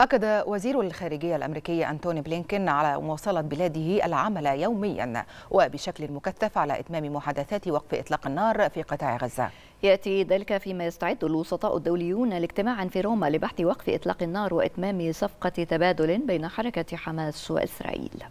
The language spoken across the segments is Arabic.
أكد وزير الخارجية الأمريكي أنتوني بلينكن على مواصلة بلاده العمل يوميا وبشكل مكثف على إتمام محادثات وقف إطلاق النار في قطاع غزة يأتي ذلك فيما يستعد الوسطاء الدوليون لاجتماعا في روما لبحث وقف إطلاق النار وإتمام صفقة تبادل بين حركة حماس وإسرائيل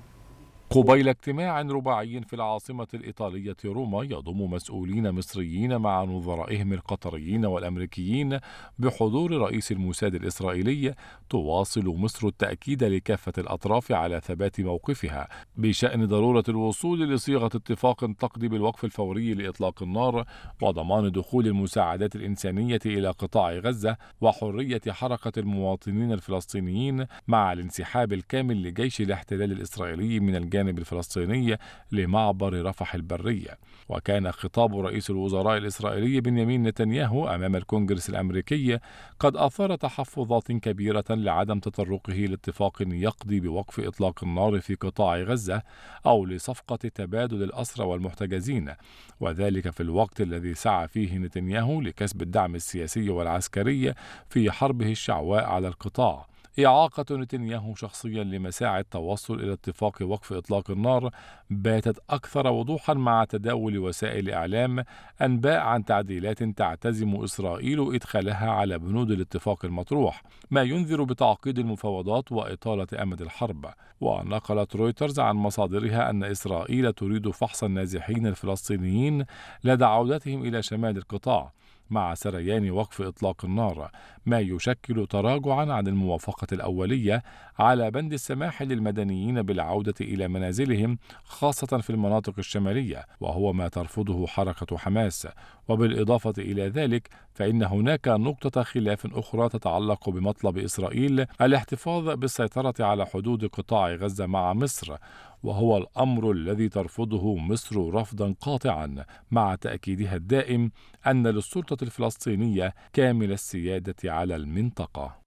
قبيل اجتماع رباعي في العاصمة الإيطالية روما يضم مسؤولين مصريين مع نظرائهم القطريين والأمريكيين بحضور رئيس الموساد الإسرائيلي تواصل مصر التأكيد لكافة الأطراف على ثبات موقفها بشأن ضرورة الوصول لصيغة اتفاق تقضي بالوقف الفوري لإطلاق النار وضمان دخول المساعدات الإنسانية إلى قطاع غزة وحرية حركة المواطنين الفلسطينيين مع الانسحاب الكامل لجيش الاحتلال الإسرائيلي من الجانب الجانب الفلسطيني لمعبر رفح البرية وكان خطاب رئيس الوزراء الإسرائيلي بنيامين نتنياهو أمام الكونغرس الأمريكي قد أثار تحفظات كبيرة لعدم تطرقه لاتفاق يقضي بوقف إطلاق النار في قطاع غزة أو لصفقة تبادل الأسرى والمحتجزين وذلك في الوقت الذي سعى فيه نتنياهو لكسب الدعم السياسي والعسكري في حربه الشعواء على القطاع إعاقة نتنياهو شخصيا لمساعي التوصل إلى اتفاق وقف إطلاق النار باتت أكثر وضوحا مع تداول وسائل إعلام أنباء عن تعديلات تعتزم إسرائيل إدخالها على بنود الاتفاق المطروح ما ينذر بتعقيد المفاوضات وإطالة أمد الحرب ونقلت رويترز عن مصادرها أن إسرائيل تريد فحص النازحين الفلسطينيين لدى عودتهم إلى شمال القطاع مع سريان وقف إطلاق النار ما يشكل تراجعا عن الموافقة الأولية على بند السماح للمدنيين بالعودة إلى منازلهم خاصة في المناطق الشمالية وهو ما ترفضه حركة حماس وبالإضافة إلى ذلك فإن هناك نقطة خلاف أخرى تتعلق بمطلب إسرائيل الاحتفاظ بالسيطرة على حدود قطاع غزة مع مصر وهو الامر الذي ترفضه مصر رفضا قاطعا مع تاكيدها الدائم ان للسلطه الفلسطينيه كامل السياده على المنطقه